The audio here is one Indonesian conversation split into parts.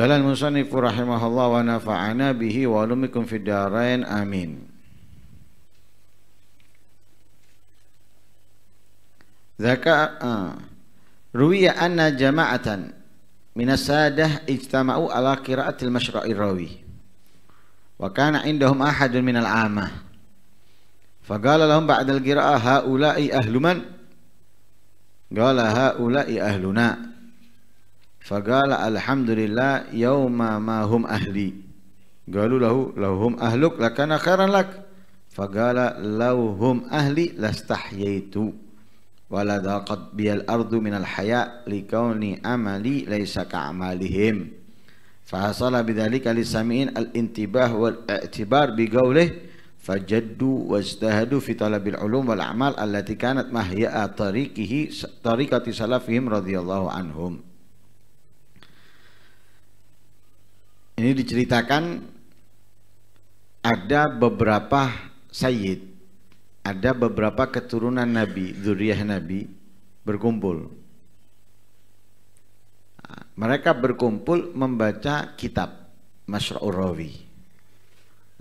Qala al-musannifu rahimahullah wa nafa'ana bihi wa ulumikum fid darain amin. Zaka uh, ruwiya anna jama'atan minas sadah ijtama'u ala qira'atil masyra'ir rawi. Wa kana indahum ahadun minal amah. Faqala lahum ba'dal qira'ah haula'i ahluman. Qala haula'i ahluna. فقال الحمد لله يوم ما هم أهلي قالوا له لو هم أهلك لكان خيرا لك فقال لو هم أهلي لاستحييت ولا ضاقت بي الأرض من الحياء لكون عملي ليس كأعمالهم فحصل بذلك للسامعين الانتباه والاعتبار بقوله فجدوا واجتهدوا في طلب العلوم والأعمال التي كانت مهيئة طريقه طريقة سلفهم رضي الله عنهم ini diceritakan ada beberapa sayyid, ada beberapa keturunan Nabi, zuriyah Nabi berkumpul. Mereka berkumpul membaca kitab Masra'ur Rawi.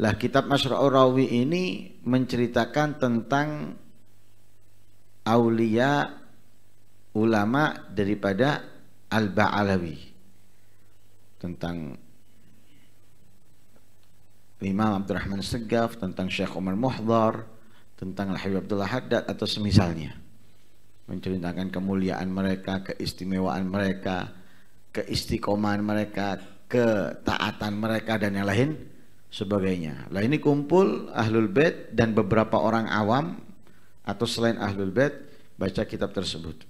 Lah kitab Masra'ur Rawi ini menceritakan tentang aulia ulama daripada Al-Ba'alawi tentang Imam Abdurrahman Segaf, tentang Syekh Umar Muhdar, tentang Habib Abdullah Haddad atau semisalnya. Menceritakan kemuliaan mereka, keistimewaan mereka, keistiqomahan mereka, ketaatan mereka dan yang lain sebagainya. Lah ini kumpul Ahlul Bait dan beberapa orang awam atau selain Ahlul Bait baca kitab tersebut.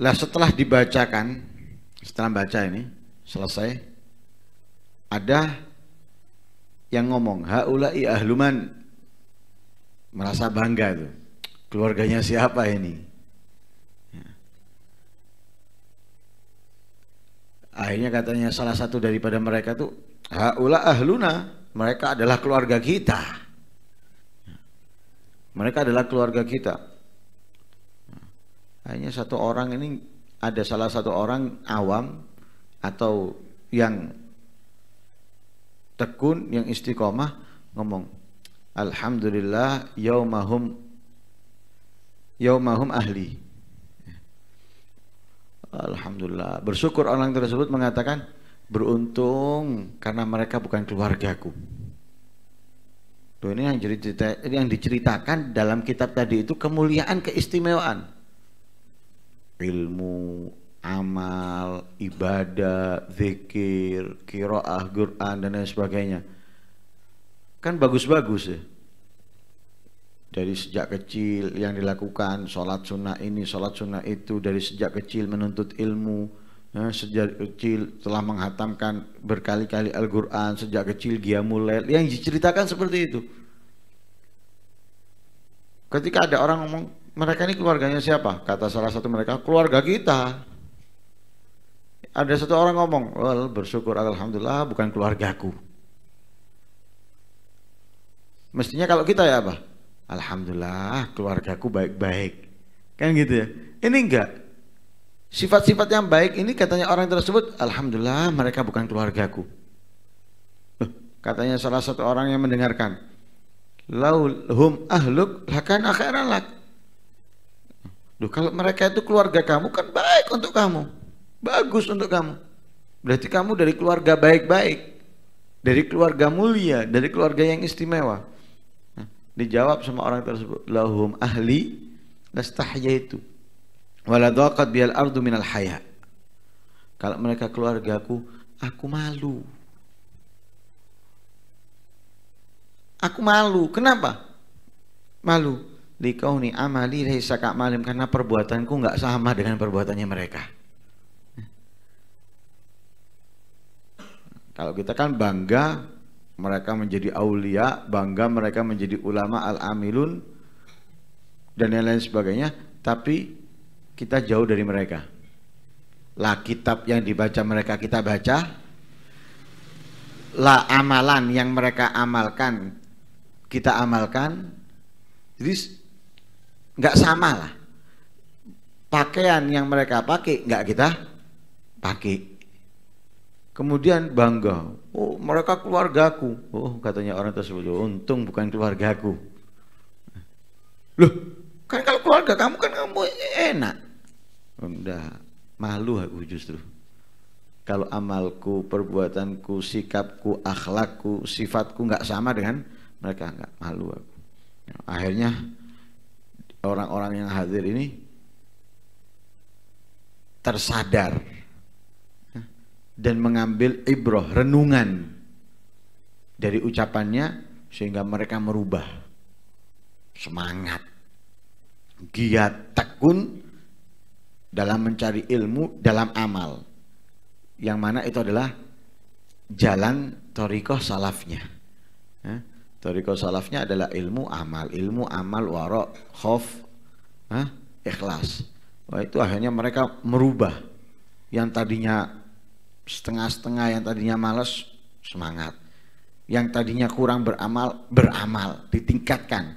Lah setelah dibacakan, setelah baca ini selesai, ada yang ngomong haulai ahluman merasa bangga tuh keluarganya siapa ini ya. akhirnya katanya salah satu daripada mereka tuh haula ahluna mereka adalah keluarga kita ya. mereka adalah keluarga kita ya. akhirnya satu orang ini ada salah satu orang awam atau yang tekun yang istiqomah ngomong alhamdulillah yaumahum yaumahum ahli alhamdulillah bersyukur orang tersebut mengatakan beruntung karena mereka bukan keluargaku Tuh, ini yang ini yang diceritakan dalam kitab tadi itu kemuliaan keistimewaan ilmu amal, ibadah, zikir, kiroah, Quran dan lain sebagainya. Kan bagus-bagus ya. Dari sejak kecil yang dilakukan sholat sunnah ini, sholat sunnah itu dari sejak kecil menuntut ilmu, ya, sejak kecil telah menghatamkan berkali-kali Al-Quran, sejak kecil dia mulai yang diceritakan seperti itu. Ketika ada orang ngomong, mereka ini keluarganya siapa? Kata salah satu mereka, keluarga kita. Ada satu orang ngomong, well, bersyukur alhamdulillah bukan keluargaku. Mestinya kalau kita ya apa? Alhamdulillah keluargaku baik-baik. Kan gitu ya. Ini enggak. Sifat-sifat yang baik ini katanya orang tersebut, alhamdulillah mereka bukan keluargaku. katanya salah satu orang yang mendengarkan. Lauhum ahluk lakan akhiran lak. Duh kalau mereka itu keluarga kamu kan baik untuk kamu. Bagus untuk kamu. Berarti kamu dari keluarga baik-baik. Dari keluarga mulia, dari keluarga yang istimewa. Nah, dijawab sama orang tersebut, lahum ahli lestahya itu. Waladwaqat bial ardu minal haya. Kalau mereka keluargaku, aku malu. Aku malu. Kenapa? Malu. nih amali kak malim karena perbuatanku nggak sama dengan perbuatannya mereka. Kalau kita kan bangga mereka menjadi aulia, bangga mereka menjadi ulama al-amilun dan lain-lain sebagainya, tapi kita jauh dari mereka. La kitab yang dibaca mereka kita baca, la amalan yang mereka amalkan kita amalkan. Jadi nggak sama lah. Pakaian yang mereka pakai nggak kita pakai. Kemudian bangga, oh mereka keluargaku. Oh katanya orang tersebut, oh, untung bukan keluargaku. Loh, kan kalau keluarga kamu kan kamu enak. Udah, malu aku justru. Kalau amalku, perbuatanku, sikapku, akhlakku, sifatku nggak sama dengan mereka nggak malu aku. Ya, akhirnya orang-orang yang hadir ini tersadar dan mengambil ibroh renungan dari ucapannya sehingga mereka merubah semangat giat tekun dalam mencari ilmu dalam amal yang mana itu adalah jalan toriko salafnya toriko salafnya adalah ilmu amal ilmu amal warok khof ikhlas Wah, itu akhirnya mereka merubah yang tadinya setengah-setengah yang tadinya males semangat yang tadinya kurang beramal beramal ditingkatkan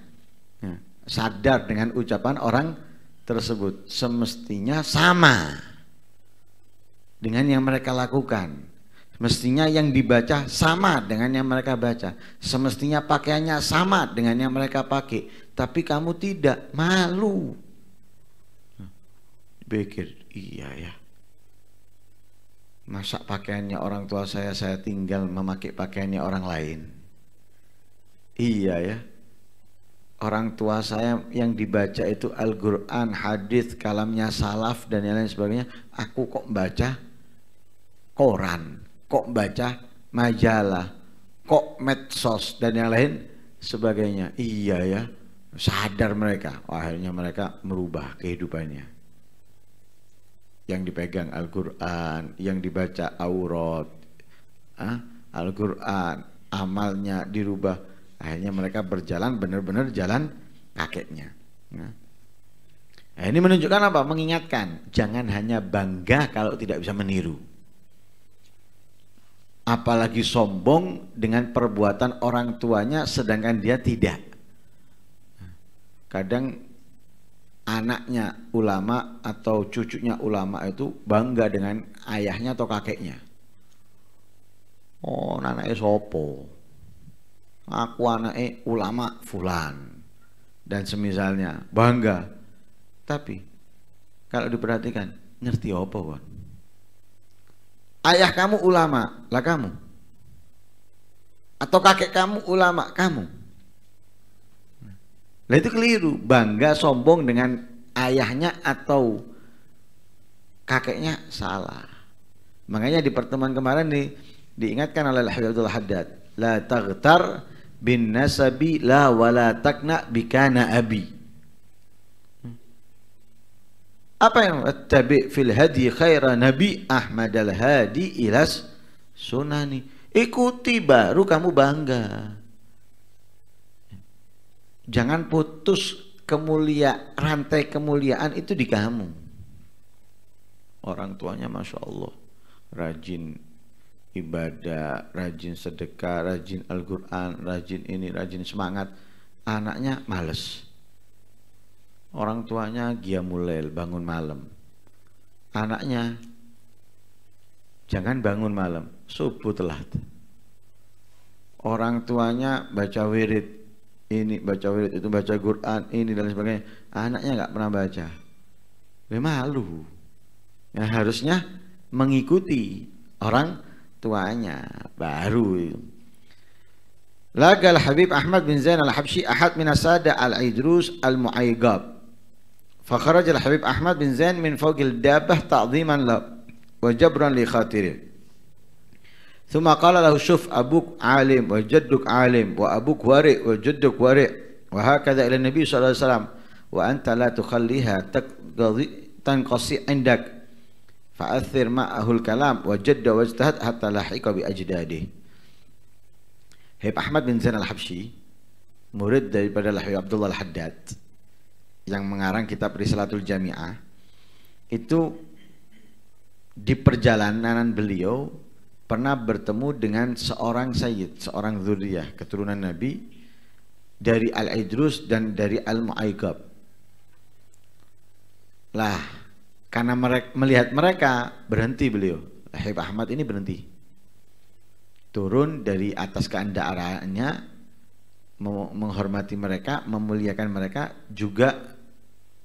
ya, sadar dengan ucapan orang tersebut semestinya sama dengan yang mereka lakukan semestinya yang dibaca sama dengan yang mereka baca semestinya pakaiannya sama dengan yang mereka pakai tapi kamu tidak malu nah, pikir iya ya masak pakaiannya orang tua saya, saya tinggal memakai pakaiannya orang lain. Iya ya. Orang tua saya yang dibaca itu Al-Quran, hadith, kalamnya salaf dan yang lain sebagainya. Aku kok baca koran, kok baca majalah, kok medsos dan yang lain sebagainya. Iya ya, sadar mereka. Akhirnya mereka merubah kehidupannya yang dipegang Al-Quran, yang dibaca aurat, ah, Al-Quran, amalnya dirubah. Akhirnya mereka berjalan benar-benar jalan kakeknya. Nah. nah, ini menunjukkan apa? Mengingatkan, jangan hanya bangga kalau tidak bisa meniru. Apalagi sombong dengan perbuatan orang tuanya sedangkan dia tidak. Nah, kadang anaknya ulama atau cucunya ulama itu bangga dengan ayahnya atau kakeknya. Oh, anaknya sopo. Aku anaknya ulama fulan. Dan semisalnya bangga. Tapi kalau diperhatikan, ngerti apa, kan? Ayah kamu ulama, lah kamu. Atau kakek kamu ulama, kamu. Nah itu keliru, bangga sombong dengan ayahnya atau kakeknya salah. Makanya di pertemuan kemarin nih diingatkan oleh Habibullah Haddad, la taghtar bin nasabi la wala takna bikana abi. Apa yang tabi fil hadi khaira nabi Ahmad al hadi ilas sunani. Ikuti baru kamu bangga. Jangan putus kemulia rantai kemuliaan itu di kamu. Orang tuanya masya Allah rajin ibadah, rajin sedekah, rajin Al-Quran, rajin ini, rajin semangat. Anaknya males. Orang tuanya mulai bangun malam. Anaknya jangan bangun malam, subuh telat. Orang tuanya baca wirid, ini baca wirid itu baca Quran ini dan sebagainya anaknya nggak pernah baca dia ya, malu ya harusnya mengikuti orang tuanya baru Lagal Habib Ahmad bin Zain al Habshi ahad min asada al-Idrus al-Mu'aygab Habib Ahmad bin Zain min من dabah ta'ziman la wajabran li لخاطره Thumma qala lahu syuf abuk alim wa jadduk alim wa abuk wari wa jadduk wari wa hakadha ila Nabi SAW wa anta la tukhalliha taqdi tanqasi indak fa'athir ma'ahul kalam wa jadda wa wajtahad hatta lahiqa bi ajdadih Hei Ahmad bin Zain al-Habsyi murid daripada Lahu Abdullah al-Haddad yang mengarang kitab Risalatul Jami'ah itu di perjalanan beliau pernah bertemu dengan seorang sayyid, seorang zuriyah keturunan Nabi dari Al-Idrus dan dari al muaygab Lah, karena mereka, melihat mereka berhenti beliau. Habib Ahmad ini berhenti. Turun dari atas keandaraannya menghormati mereka, memuliakan mereka juga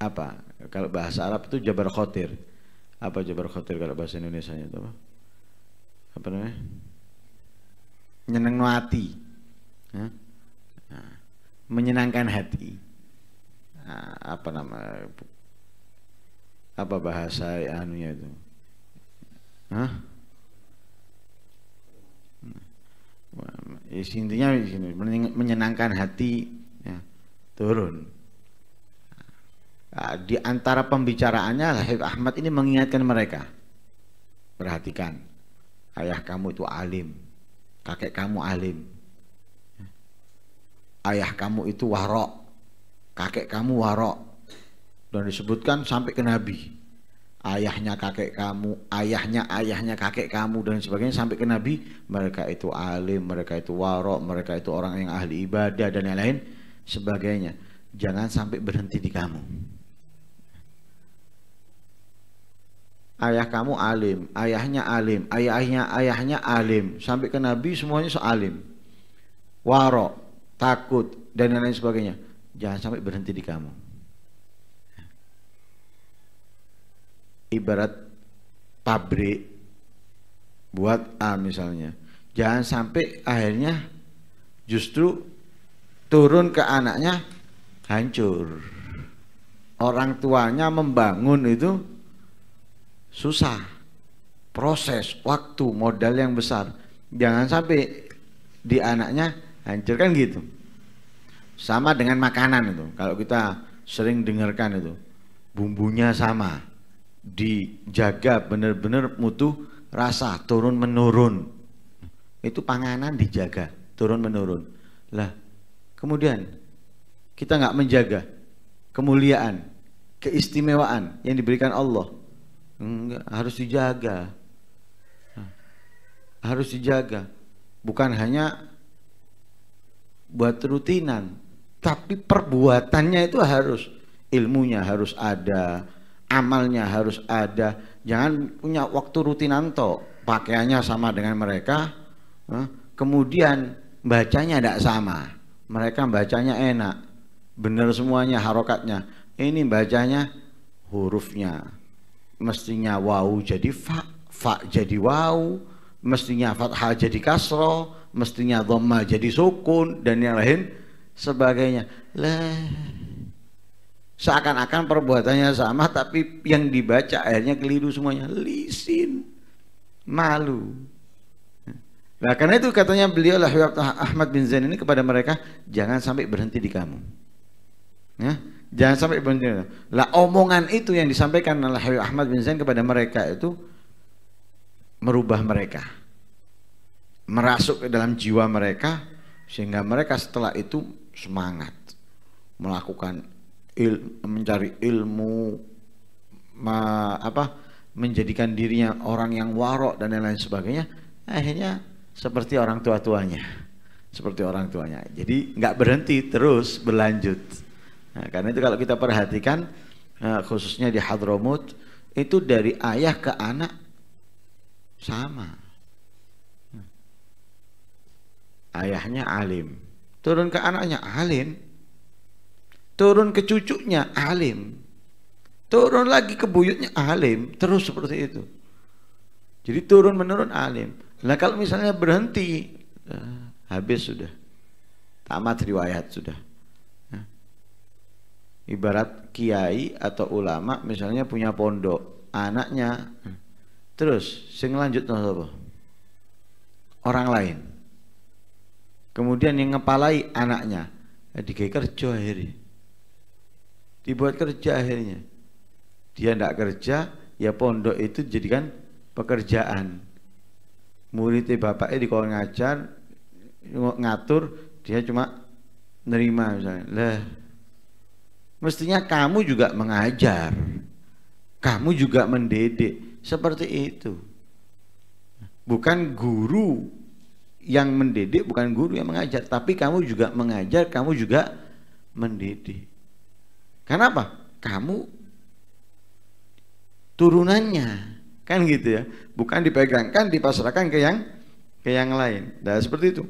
apa? Kalau bahasa Arab itu jabar khotir. Apa jabar khotir kalau bahasa Indonesia itu apa? apa namanya nyeneng hati menyenangkan hati nah, nah, apa nama apa bahasa anunya itu Hah? Nah, intinya menyenangkan hati ya, turun di antara pembicaraannya Habib Ahmad ini mengingatkan mereka perhatikan ayah kamu itu alim, kakek kamu alim. Ayah kamu itu warok, kakek kamu warok. Dan disebutkan sampai ke Nabi. Ayahnya kakek kamu, ayahnya ayahnya kakek kamu dan sebagainya sampai ke Nabi. Mereka itu alim, mereka itu warok, mereka itu orang yang ahli ibadah dan lain-lain sebagainya. Jangan sampai berhenti di kamu. ayah kamu alim, ayahnya alim, ayahnya ayahnya alim, sampai ke nabi semuanya soalim, Warok, takut dan lain-lain sebagainya. Jangan sampai berhenti di kamu. Ibarat pabrik buat A misalnya. Jangan sampai akhirnya justru turun ke anaknya hancur. Orang tuanya membangun itu susah proses waktu modal yang besar jangan sampai di anaknya hancur kan gitu sama dengan makanan itu kalau kita sering dengarkan itu bumbunya sama dijaga benar-benar mutu rasa turun menurun itu panganan dijaga turun menurun lah kemudian kita nggak menjaga kemuliaan keistimewaan yang diberikan Allah Enggak, harus dijaga. Nah, harus dijaga. Bukan hanya buat rutinan, tapi perbuatannya itu harus ilmunya harus ada, amalnya harus ada. Jangan punya waktu rutinan toh, pakaiannya sama dengan mereka, eh, kemudian bacanya tidak sama. Mereka bacanya enak, benar semuanya harokatnya. Ini bacanya hurufnya mestinya wau jadi fa, fa jadi wau, mestinya fathah jadi kasro, mestinya dhamma jadi sukun dan yang lain sebagainya. Lah seakan-akan perbuatannya sama tapi yang dibaca akhirnya keliru semuanya lisin malu nah karena itu katanya beliau lah Ahmad bin Zain ini kepada mereka jangan sampai berhenti di kamu ya Jangan sampai benar. Lah omongan itu yang disampaikan oleh Habib Ahmad bin Zain kepada mereka itu merubah mereka. Merasuk ke dalam jiwa mereka sehingga mereka setelah itu semangat melakukan il, mencari ilmu ma, apa menjadikan dirinya orang yang warok dan lain-lain sebagainya akhirnya seperti orang tua-tuanya seperti orang tuanya jadi nggak berhenti terus berlanjut Nah, karena itu kalau kita perhatikan eh, khususnya di Hadramut itu dari ayah ke anak sama. Ayahnya alim, turun ke anaknya alim, turun ke cucunya alim, turun lagi ke buyutnya alim, terus seperti itu. Jadi turun menurun alim. Nah kalau misalnya berhenti, eh, habis sudah, tamat riwayat sudah ibarat kiai atau ulama misalnya punya pondok anaknya terus sing lanjut apa orang lain kemudian yang ngepalai anaknya eh, dikai kerja akhirnya dibuat kerja akhirnya dia tidak kerja ya pondok itu jadikan pekerjaan muridnya bapaknya di ngajar ngatur dia cuma nerima misalnya lah Mestinya kamu juga mengajar. Kamu juga mendidik. Seperti itu. Bukan guru yang mendidik, bukan guru yang mengajar. Tapi kamu juga mengajar, kamu juga mendidik. Kenapa? Kamu turunannya. Kan gitu ya. Bukan dipegangkan, dipasrahkan ke yang ke yang lain. Nah, seperti itu.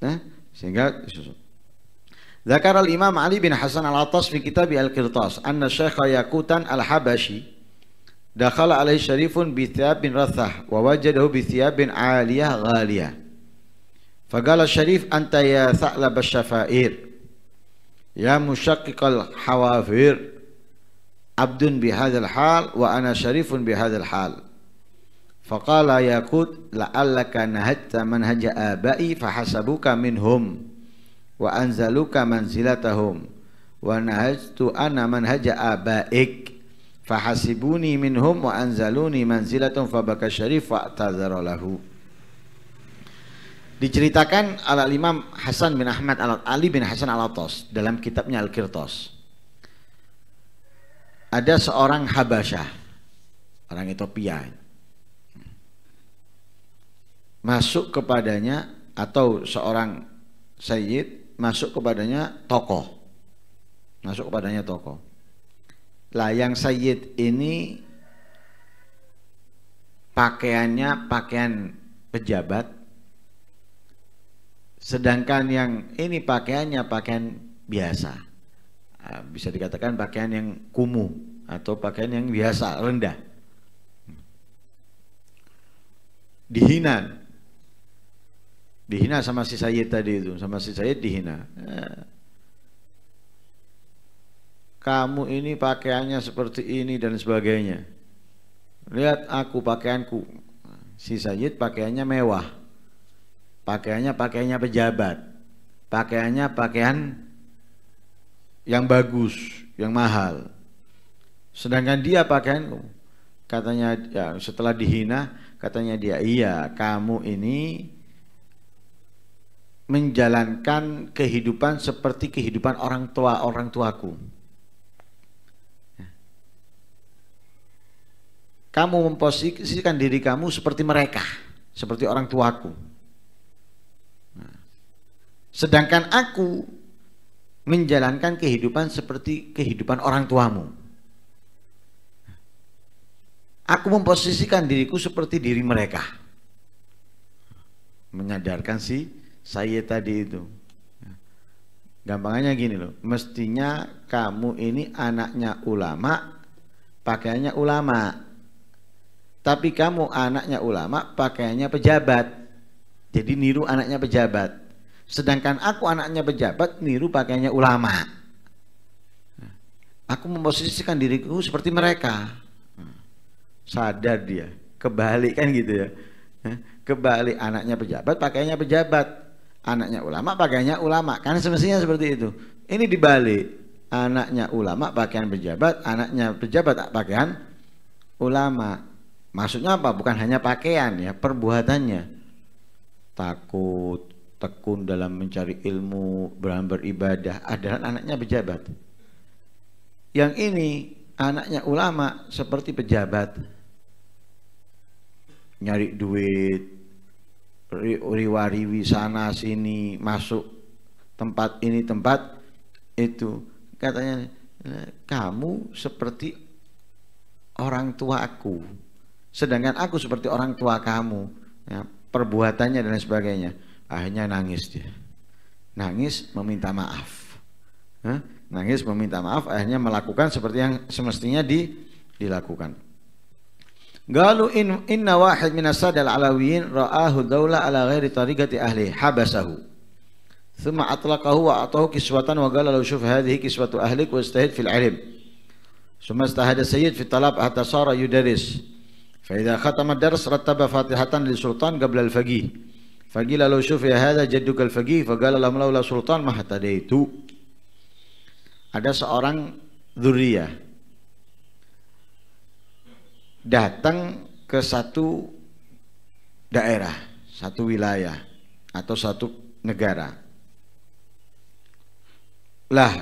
Nah, sehingga ذكر الإمام علي بن حسن العطاس في كتاب القرطاس أن الشيخ ياكوتان الحبشي دخل عليه شريف بثياب رثة ووجده بثياب عالية غالية فقال الشريف أنت يا ثعلب الشفائر يا مشقق الحوافير عبد بهذا الحال وأنا شريف بهذا الحال فقال ياقوت لعلك نهجت منهج آبائي فحسبوك منهم wa anzaluka manzilatahum wa nahajtu ana manhaja abaik fahasibuni minhum wa anzaluni manzilatum fabaka syarif wa lahu diceritakan ala Imam Hasan bin Ahmad al Ali bin Hasan al Atos dalam kitabnya Al Kirtos ada seorang Habasyah orang Ethiopia masuk kepadanya atau seorang Sayyid masuk kepadanya tokoh. Masuk kepadanya tokoh. Lah yang sayyid ini pakaiannya pakaian pejabat sedangkan yang ini pakaiannya pakaian biasa ah, bisa dikatakan pakaian yang kumuh atau pakaian yang biasa rendah dihina Dihina sama si Sayyid tadi itu, sama si Sayyid dihina. Ya. Kamu ini pakaiannya seperti ini dan sebagainya. Lihat aku pakaianku. Si Sayyid pakaiannya mewah. Pakaiannya pakaiannya pejabat. Pakaiannya pakaian yang bagus, yang mahal. Sedangkan dia pakaian, Katanya ya, setelah dihina, katanya dia, "Iya, kamu ini menjalankan kehidupan seperti kehidupan orang tua orang tuaku. Ya. Kamu memposisikan diri kamu seperti mereka, seperti orang tuaku. Ya. Sedangkan aku menjalankan kehidupan seperti kehidupan orang tuamu. Aku memposisikan diriku seperti diri mereka. Menyadarkan si saya tadi itu. gampangnya gini loh, mestinya kamu ini anaknya ulama, pakaiannya ulama. Tapi kamu anaknya ulama, pakaiannya pejabat. Jadi niru anaknya pejabat. Sedangkan aku anaknya pejabat, niru pakaiannya ulama. Aku memposisikan diriku seperti mereka. Sadar dia, kebalik kan gitu ya. Kebalik anaknya pejabat, pakainya pejabat anaknya ulama pakainya ulama kan semestinya seperti itu ini dibalik anaknya ulama pakaian pejabat anaknya pejabat pakaian ulama maksudnya apa bukan hanya pakaian ya perbuatannya takut tekun dalam mencari ilmu beram beribadah adalah anaknya pejabat yang ini anaknya ulama seperti pejabat nyari duit riwariwi sana sini masuk tempat ini tempat itu katanya eh, kamu seperti orang tua aku sedangkan aku seperti orang tua kamu ya, perbuatannya dan sebagainya akhirnya nangis dia nangis meminta maaf nangis meminta maaf akhirnya melakukan seperti yang semestinya di, dilakukan قالوا إن, إن واحد من السادة العلويين رآه الدولة على غير طريقة أهله حبسه ثم أطلقه وأعطاه كسوة وقال له شوف هذه كسوة أهلك واجتهد في العلم ثم اجتهد السيد في الطلب حتى صار يدرس فإذا ختم الدرس رتب فاتحة للسلطان قبل الفقيه فقيل له شوف هذا جدك الفقيه فقال لهم لولا سلطان ما اهتديت ada seorang ذريه datang ke satu daerah, satu wilayah atau satu negara. Lah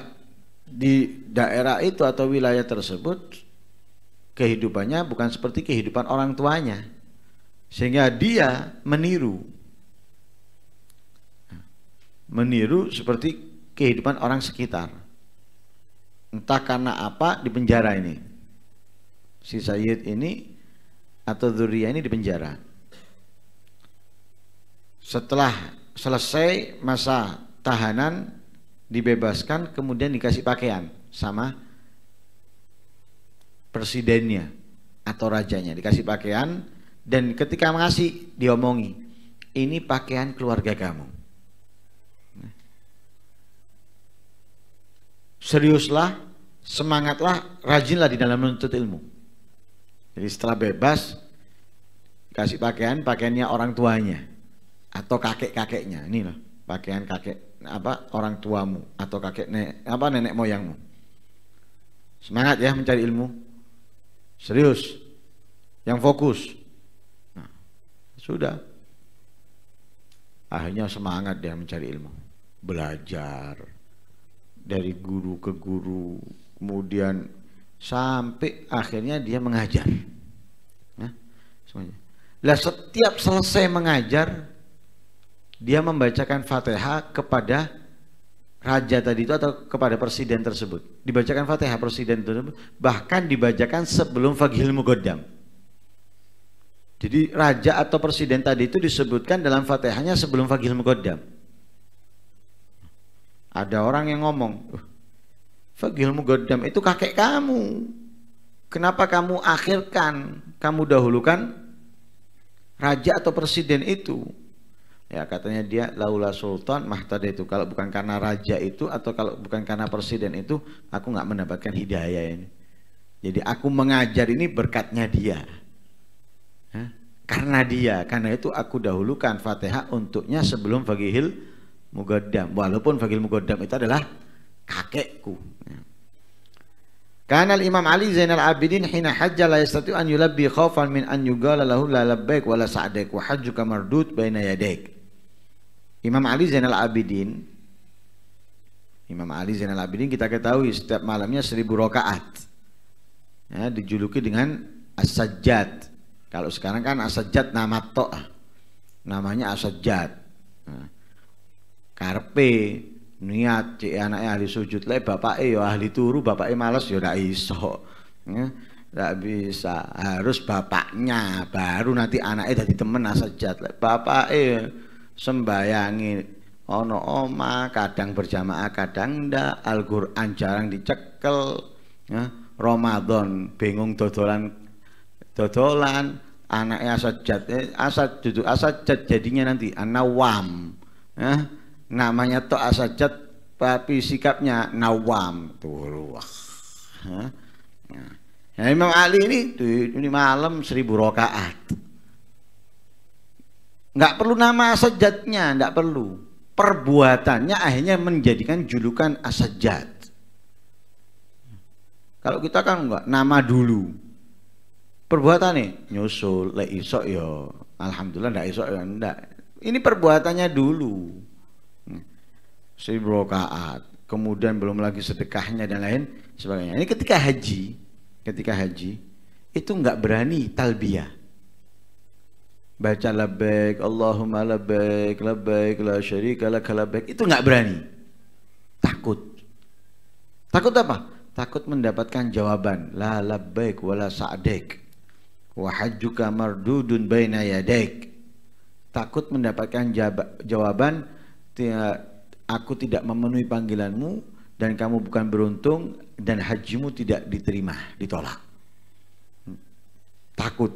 di daerah itu atau wilayah tersebut kehidupannya bukan seperti kehidupan orang tuanya sehingga dia meniru meniru seperti kehidupan orang sekitar entah karena apa di penjara ini si Sayyid ini atau Durya ini di penjara. Setelah selesai masa tahanan dibebaskan kemudian dikasih pakaian sama presidennya atau rajanya dikasih pakaian dan ketika ngasih diomongi ini pakaian keluarga kamu seriuslah semangatlah rajinlah di dalam menuntut ilmu jadi setelah bebas kasih pakaian pakaiannya orang tuanya atau kakek-kakeknya. Ini loh, pakaian kakek apa orang tuamu atau kakek ne apa nenek moyangmu. Semangat ya mencari ilmu. Serius. Yang fokus. Nah, sudah. Akhirnya semangat dia mencari ilmu. Belajar dari guru ke guru, kemudian sampai akhirnya dia mengajar. Nah, setiap selesai mengajar dia membacakan Fatihah kepada raja tadi itu atau kepada presiden tersebut. Dibacakan Fatihah presiden tersebut bahkan dibacakan sebelum Faghil Mugoddam. Jadi raja atau presiden tadi itu disebutkan dalam Fatihahnya sebelum Faghil Mugoddam. Ada orang yang ngomong, uh, Fagil mugoddam itu kakek kamu. Kenapa kamu akhirkan, kamu dahulukan raja atau presiden itu? Ya katanya dia laula sultan mahtada itu kalau bukan karena raja itu atau kalau bukan karena presiden itu aku nggak mendapatkan hidayah ini. Jadi aku mengajar ini berkatnya dia. Hah? Karena dia, karena itu aku dahulukan Fatihah untuknya sebelum Fagihil Mugaddam. Walaupun Fagihil Mugaddam itu adalah kakekku. Karena Imam Ali Zainal Abidin hina haji la yastati an yulabbi khaufan min an yugala lahu la labbaik wala sa'daik wa hajjuka mardud baina yadaik. Imam Ali Zainal Abidin Imam Ali Zainal Abidin kita ketahui setiap malamnya seribu rakaat. Ya, dijuluki dengan asajat Kalau sekarang kan asajat nama toh Namanya asajat nah, karpe niat cik anaknya ahli sujud lah eh yo ahli turu eh malas ya ndak iso ya bisa harus bapaknya baru nanti anaknya jadi temen asajat lah eh sembayangi ono oma kadang berjamaah kadang ndak Al-Qur'an jarang dicekel ya Ramadan bingung dodolan dodolan anaknya asajat eh, asa duduk asajat jadinya nanti wam ya namanya to'ah asajat tapi sikapnya nawam tuh Hah? Ya. Ya, Imam Ali ini tuh, ini malam seribu rokaat, nggak perlu nama asajatnya nggak perlu perbuatannya akhirnya menjadikan julukan asajat kalau kita kan nggak nama dulu perbuatan nih nyusul le isok yo alhamdulillah ndak isok ya ndak ya, ini perbuatannya dulu seribu rakaat, kemudian belum lagi sedekahnya dan lain sebagainya. Ini ketika haji, ketika haji itu nggak berani talbiyah. Baca labbaik, Allahumma labbaik, labbaik la syarika lak labbaik. Itu nggak berani. Takut. Takut apa? Takut mendapatkan jawaban. La labbaik wala sa'dek. Wa hajjuka mardudun baina yadaik. Takut mendapatkan jawaban aku tidak memenuhi panggilanmu dan kamu bukan beruntung dan hajimu tidak diterima, ditolak. Hmm. Takut.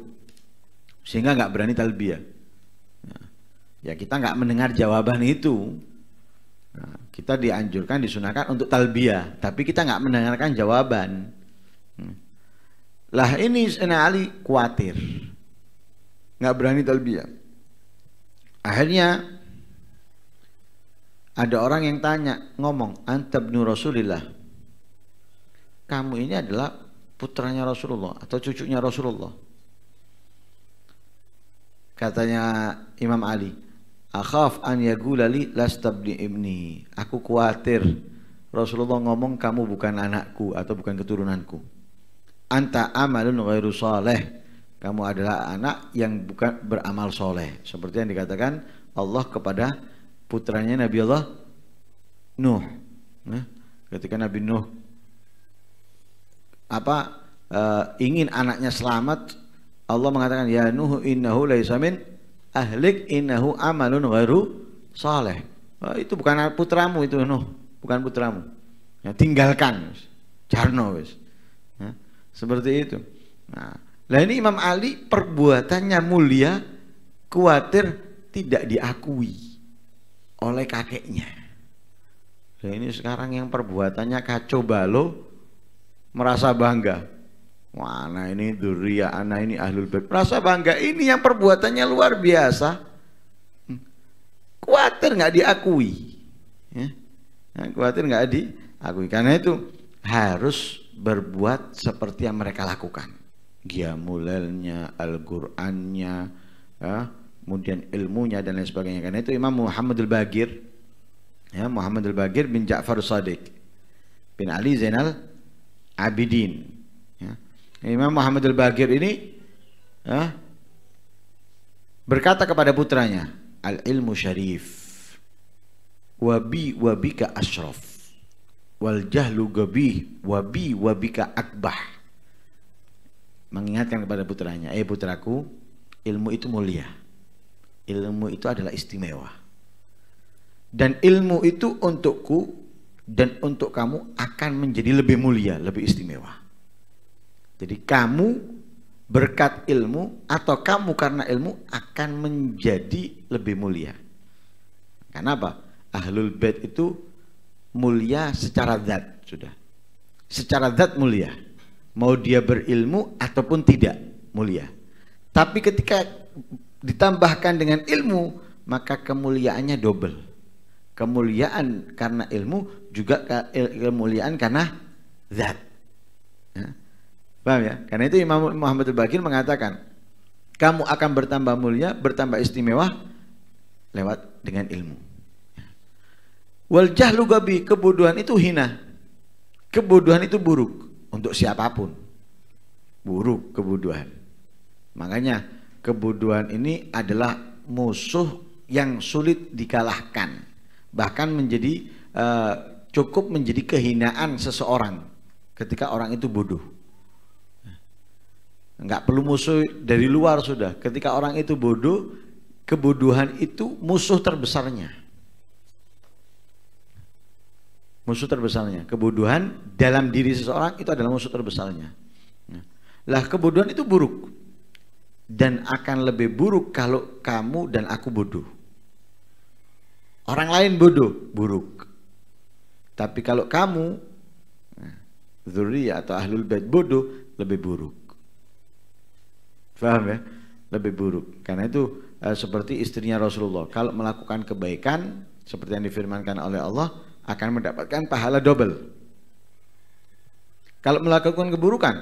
Sehingga nggak berani talbiyah. Nah, ya kita nggak mendengar jawaban itu. Nah, kita dianjurkan, disunahkan untuk talbiyah, tapi kita nggak mendengarkan jawaban. Hmm. Lah ini Sena Ali khawatir. Nggak berani talbiyah. Akhirnya ada orang yang tanya, ngomong, antabnu Rasulillah. Kamu ini adalah putranya Rasulullah atau cucunya Rasulullah. Katanya Imam Ali, akhaf an yagulali lastabni ibni. Aku khawatir Rasulullah ngomong kamu bukan anakku atau bukan keturunanku. Anta amalun ghairu saleh kamu adalah anak yang bukan beramal soleh seperti yang dikatakan Allah kepada putranya Nabi Allah Nuh. Nah, ketika Nabi Nuh apa uh, ingin anaknya selamat, Allah mengatakan ya Nuh innahu laisa min ahlik innahu amalun ghairu saleh. Nah, itu bukan putramu itu Nuh, bukan putramu. Ya, tinggalkan Jarno wis. Ya, seperti itu. Nah, lah ini Imam Ali perbuatannya mulia, khawatir tidak diakui oleh kakeknya. Dan nah, ini sekarang yang perbuatannya kacau balau merasa bangga. Wah, anak ini duria, anak ah, ini ahlul bait. Merasa bangga ini yang perbuatannya luar biasa. Hmm. Kuatir nggak diakui. Ya. ya kuatir nggak diakui. Karena itu harus berbuat seperti yang mereka lakukan. Giamulelnya, Al-Qur'annya, ya, kemudian ilmunya dan lain sebagainya. Karena itu Imam Muhammad al-Bagir, ya, Muhammad al-Bagir bin Ja'far Sadiq bin Ali Zainal Abidin. Ya. Imam Muhammad al-Bagir ini ya, berkata kepada putranya, al-ilmu syarif, wabi wabika ashraf, wal jahlu gabi wabi wabika akbah. Mengingatkan kepada putranya, eh putraku, ilmu itu mulia Ilmu itu adalah istimewa. Dan ilmu itu untukku dan untuk kamu akan menjadi lebih mulia, lebih istimewa. Jadi kamu berkat ilmu atau kamu karena ilmu akan menjadi lebih mulia. Karena apa? Ahlul bait itu mulia secara zat sudah. Secara zat mulia. Mau dia berilmu ataupun tidak mulia. Tapi ketika ditambahkan dengan ilmu maka kemuliaannya double kemuliaan karena ilmu juga kemuliaan karena zat ya. paham ya karena itu Imam Muhammad Al-Bakir mengatakan kamu akan bertambah mulia bertambah istimewa lewat dengan ilmu ya. wal jahlu gabi kebodohan itu hina kebodohan itu buruk untuk siapapun buruk kebodohan makanya kebodohan ini adalah musuh yang sulit dikalahkan bahkan menjadi uh, cukup menjadi kehinaan seseorang ketika orang itu bodoh nggak perlu musuh dari luar sudah ketika orang itu bodoh kebodohan itu musuh terbesarnya musuh terbesarnya kebodohan dalam diri seseorang itu adalah musuh terbesarnya nah, lah kebodohan itu buruk dan akan lebih buruk kalau kamu dan aku bodoh. Orang lain bodoh, buruk. Tapi kalau kamu nah, zuri atau ahlul bait bodoh lebih buruk. Faham ya? Lebih buruk. Karena itu eh, seperti istrinya Rasulullah, kalau melakukan kebaikan seperti yang difirmankan oleh Allah akan mendapatkan pahala double. Kalau melakukan keburukan,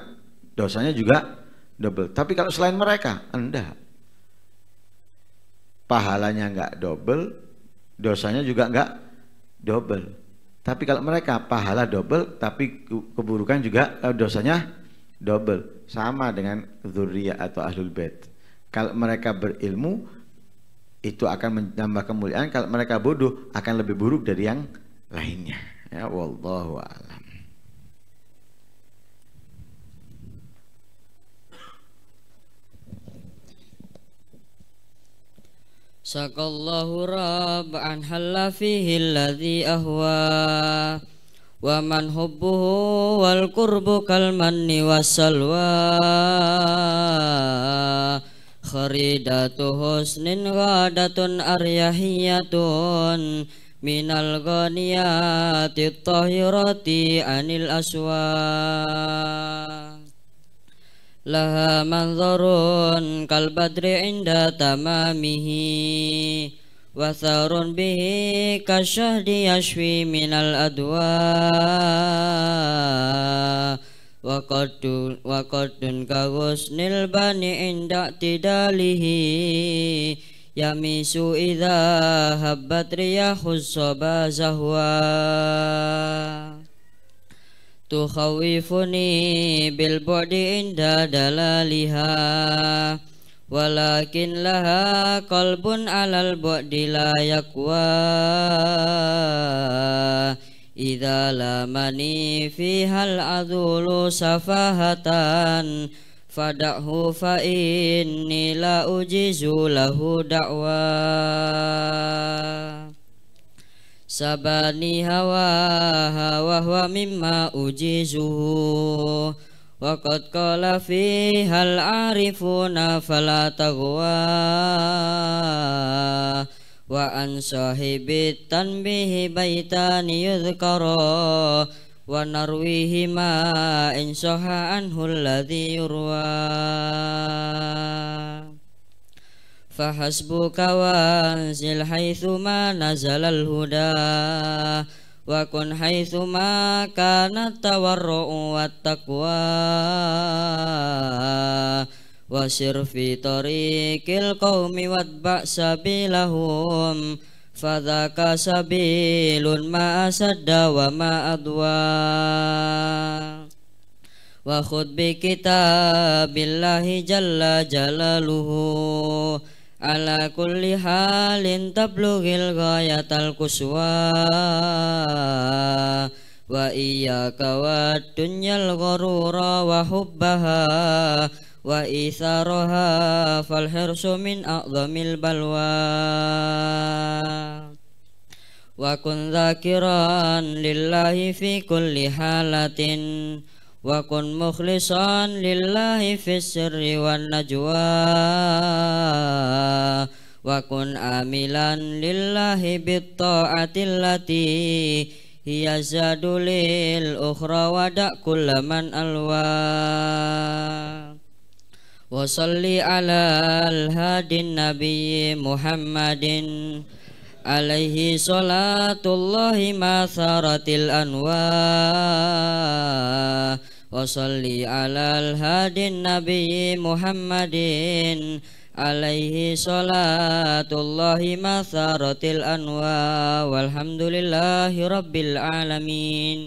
dosanya juga double. Tapi kalau selain mereka, Anda Pahalanya enggak double, dosanya juga enggak double. Tapi kalau mereka pahala double, tapi keburukan juga eh, dosanya double. Sama dengan zuriya atau ahlul bait. Kalau mereka berilmu, itu akan menambah kemuliaan. Kalau mereka bodoh, akan lebih buruk dari yang lainnya. Ya, wallahu a'lam. Sakallahu rab an halla fihi alladhi ahwa wa man hubbuhu wal qurbu kal manni wasalwa kharidatu husnin datun aryahiyatun minal ghaniyati tahirati anil aswa laha manzarun kal badri inda tamamihi wa sarun bihi kasyahdi yashwi minal adwa wa qaddun wa qaddun bani inda tidalihi ya misu idha habbat riyahu sobah zahwa Tukhawifuni bilbu'di inda dalaliha Walakin laha kalbun alal bu'di la yakwa Iza lamani fi hal adhulu safahatan Fadahu fa inni la ujizu lahu da'wah سباني هواها وهو مما أجيزه وقد قال فيها العارفون فلا تغوى وعن صاحب التنبيه بيتان يذكرا ونرويهما إن صح عنه الذي يروى Fahas bukawan silhai nazalal jalal huda, wakun hai suma kanata warro watakwa, wah sirvitorikil kau miwat bak sabila hum, fadaka sabilun lun maasadaw maadwa, wakut bikita billahi jalla jalaluhu ala kulli halin tablughil ghayatal quswa wa iyyaka wa dunyal ghurura wa hubbaha wa isaraha fal hirsu min a'zamil balwa wa kun zakiran lillahi fi kulli halatin wa kun mukhlishan lillahi fis sirri wan najwa wa kun amilan lillahi bit ta'ati allati hiya zadulil ukhra wa da kullaman alwa wa salli ala al hadin nabi muhammadin alaihi salatullahi ma tharatil anwa وصل على الهادي النبي محمد عليه صلاة الله ما ثارت الأنواء والحمد لله رب العالمين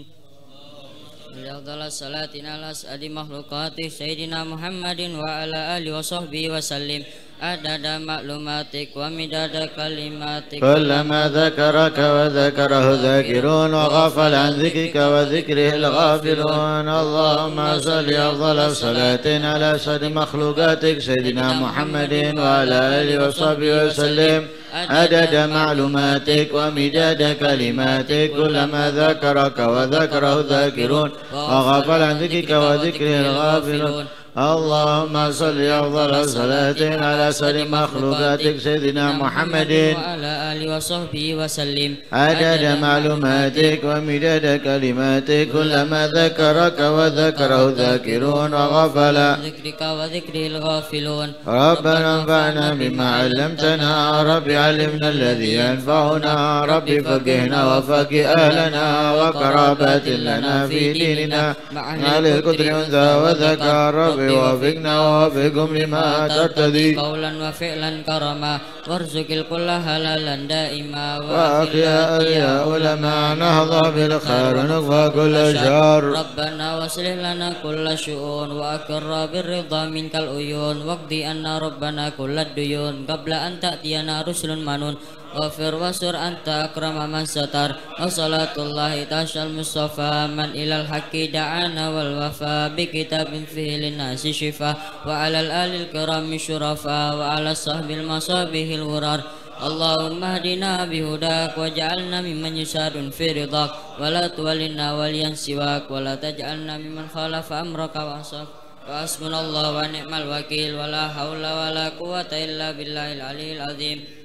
أفضل الصلاة على أسعد مخلوقاته سيدنا محمد وعلى آله وصحبه وسلم عدد معلوماتك ومداد كلماتك كلما ذكرك وذكره ذاكرون وغفل عن ذكرك وذكره الغافلون اللهم صل أفضل الصلاة على أسعد مخلوقاتك سيدنا محمد وعلى آله وصحبه وسلم عدد معلوماتك ومداد كلماتك كلما ذكرك وذكره الذاكرون وغفل عن ذكرك وذكره الغافلون اللهم صل أفضل صلاتين على سر مخلوقاتك سيدنا محمد وعلى آله وصحبه وسلم عدد معلوماتك ومداد كلماتك كلما ذكرك وذكره الذاكرون وغفل ذكرك وذكر الغافلون ربنا انفعنا بما علمتنا رب علمنا الذي ينفعنا رب فقهنا وفقه أهلنا وقرابات لنا في ديننا مع القدر أنثى وذكر ربي ووفقنا ووفقهم لما ترتدي قولا وفعلا كرما وارزق الكل هلالا دائما واقيا يا علماء نهضى بالخير ونقفى كل شر ربنا واصلح لنا كل الشؤون واكر بالرضا منك العيون واقضي أن ربنا كل الديون قبل أن تأتينا رسل منون واغفر وسر أنت أكرم من ستر وصلاة الله تشى المصطفى من إلى الحق دعانا والوفى بكتاب فيه للناس شفاء وعلى الآل الكرام شرفاء وعلى الصحب المصابه الورار اللهم اهدنا بهداك واجعلنا ممن يسار في رضاك ولا تولنا وليا سواك ولا تجعلنا ممن خالف أمرك وعصاك وحسبنا الله ونعم الوكيل ولا حول ولا قوة إلا بالله العلي العظيم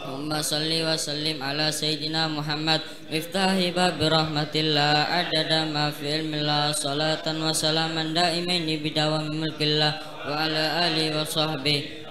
اللهم صل وسلم على سيدنا محمد مفتاح باب رحمة الله عدد ما في علم الله صلاة وسلاما دائمين بدوام ملك الله وعلى آله وصحبه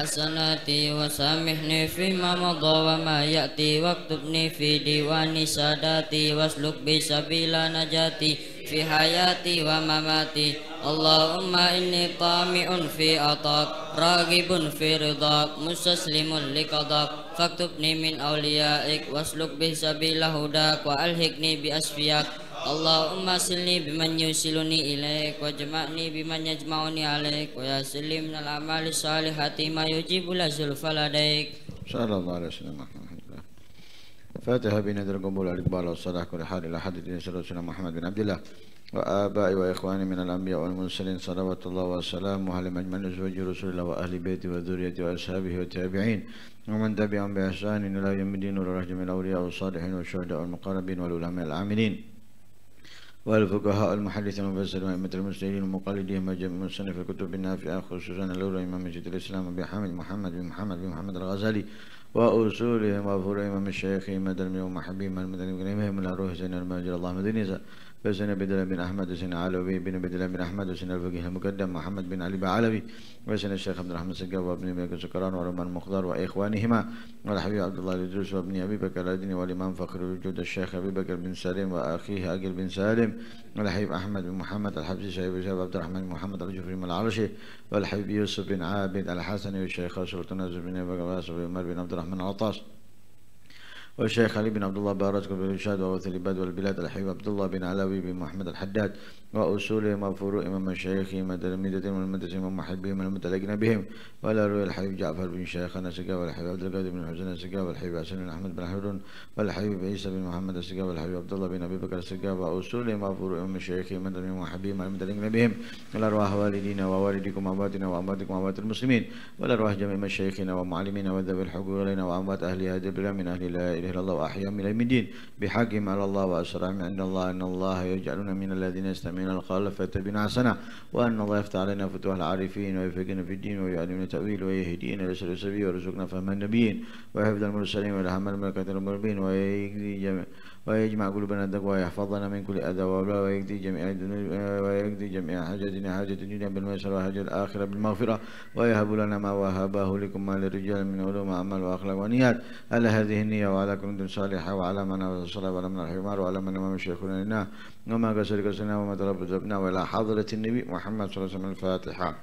hasanati wa samihni fi ma madha wa ma ya'ti waktubni fi diwani sadati wasluk bi sabila najati fi hayati wa mamati Allahumma inni tami'un fi atak ragibun fi ridak musaslimun liqadak faktubni min awliya'ik wasluk bi sabila hudak wa alhikni bi asfiyak Allahumma silni biman yusiluni ilaik wa jema'ni biman yajma'uni alaik wa yasilim nal salih hati ma yujibu la zulfal adaik Sallallahu alaihi wasallam alhamdulillah Fatiha bin Adil Qumbul Al-Iqbal wa salah kuri hari la bin Sallallahu alaihi Muhammad bin Abdullah wa abai wa ikhwani min al-anbiya wa al-munsalin salawatullah wa salam wa halim ajman uzwaji rasulillah wa ahli bayti wa dhuryati wa ashabihi wa tabi'in wa man tabi'an bi ahsanin ila yamidin wa rahjim al-awliya wa salihin wa syuhda wa al-muqarabin wa al-ulama al-aminin al muqarabin wa al al aminin والفقهاء المحدثين والمفسرين وأئمة المسلمين ومقلديهم وجميع في الكتب النافعة خصوصا الأولى إمام مجد الإسلام أبي حامد محمد بن محمد بن محمد الغزالي وأصولهم وفروعهم من شيخهم مدن من محبهم المدن من الروح زين المهاجر اللهم ذنزا بزنا بدلا بن أحمد وزين علوي بن بدلا بن أحمد وزين الفقيه المقدم محمد بن علي بن علوي وزين الشيخ عبد الرحمن السقاف وابن ملك سكران ورمان مخضر وإخوانهما والحبيب عبد الله الإدريس وابن أبي بكر الدين والإمام فخر الوجود الشيخ أبي بكر بن سالم وأخيه أجل بن سالم والحبيب أحمد بن محمد الحبسي شيخ عبد الرحمن محمد الجفري من العرشي والحبيب يوسف بن عابد الحسني والشيخ سلطان بن أبي بكر بن عمر بن عبد الرحمن العطاس والشيخ علي بن عبد الله بارك شاد وغوث العباد والبلاد الحبيب عبد الله بن علوي بن محمد الحداد وأصوله ما ما من مشايخه تلميذة من المدرسة وتلاميذتهم ومدرسهم من المتلقين بهم ولا روي الحبيب جعفر بن شيخ النسكا والحبيب عبد القادر بن حسين النسكا والحبيب حسن بن أحمد بن حرون والحبيب عيسى بن محمد النسكا والحبيب عبد الله بن أبي بكر النسكا وأصولهم تلميذة من وتلاميذهم من المتلقين بهم ولا أرواح والدينا ووالديكم وأمواتنا وأمواتكم وأموات المسلمين ولا أرواح جميع مشايخنا ومعلمينا وذوي الحقوق علينا وأموات أهل هذا البلاد من أهل لا إله إلا الله وأحياء من المدين بحقهم على الله وأسرهم عند الله إن الله يجعلنا من الذين يستمعون من الخلفة بن عسنة وأن الله يفتح علينا فتوح العارفين ويفقنا في الدين ويعلمنا تأويل ويهدينا إلى لسر السبيل ويرزقنا فهم النبيين ويحفظ المرسلين والهم الملكة المربين ويجزي ويجمع قلوبنا الدقوى ويحفظنا من كل أذى وبلاء ويقضي جميع الذنوب ويقضي جميع حاجاتنا حاجة الدنيا بالميسرة وحاجة الآخرة بالمغفرة ويهب لنا ما وهبه لكم ما للرجال من علوم أعمال وأخلاق ونيات على هذه النية وعلى كنود صالحة وعلى من الصلاة وعلى من الحمار وعلى من أمام شيخنا لنا وما قصر قصرنا وما تربى وإلى حضرة النبي محمد صلى الله عليه وسلم الفاتحة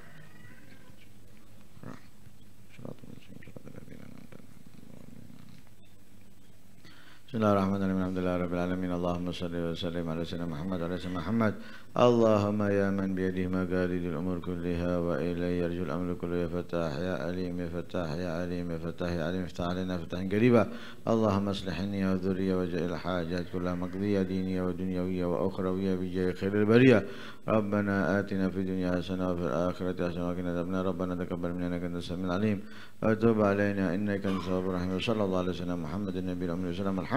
بسم الله الرحمن الرحيم الحمد لله رب العالمين اللهم صل وسلم على سيدنا محمد على سيدنا محمد اللهم يا من بيده مقاليد الامور كلها واليه يرجو الامر كله يا فتاح يا عليم يا فتاح يا عليم يا فتاح يا عليم افتح علينا فتحا قريبا اللهم اصلحني وذريه واجعل الحاجات كلها مقضيه دينيه ودنيويه واخرويه بجاه خير البريه ربنا اتنا في الدنيا حسنه وفي الاخره حسنه وقنا عذاب النار ربنا تقبل منا انك انت السميع العليم وتب علينا انك انت التواب الرحيم وصلى الله على سيدنا محمد النبي الامي وسلم الحمد